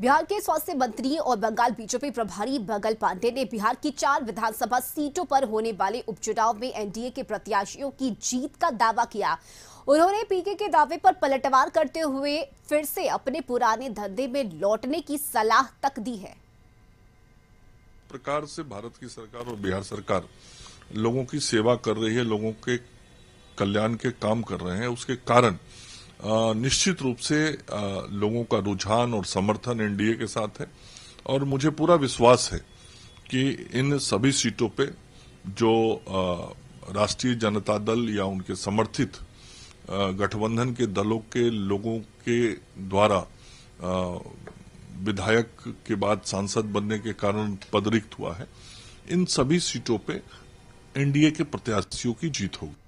बिहार के स्वास्थ्य मंत्री और बंगाल बीजेपी प्रभारी बगल पांडे ने बिहार की चार विधानसभा सीटों पर होने वाले उपचुनाव में एनडीए के प्रत्याशियों की जीत का दावा किया उन्होंने पीके के दावे पर पलटवार करते हुए फिर से अपने पुराने धंधे में लौटने की सलाह तक दी है प्रकार से भारत की सरकार और बिहार सरकार लोगों की सेवा कर रही है लोगों के कल्याण के काम कर रहे हैं उसके कारण निश्चित रूप से लोगों का रुझान और समर्थन एनडीए के साथ है और मुझे पूरा विश्वास है कि इन सभी सीटों पे जो राष्ट्रीय जनता दल या उनके समर्थित गठबंधन के दलों के लोगों के द्वारा विधायक के बाद सांसद बनने के कारण पदरिक्त हुआ है इन सभी सीटों पे एनडीए के प्रत्याशियों की जीत होगी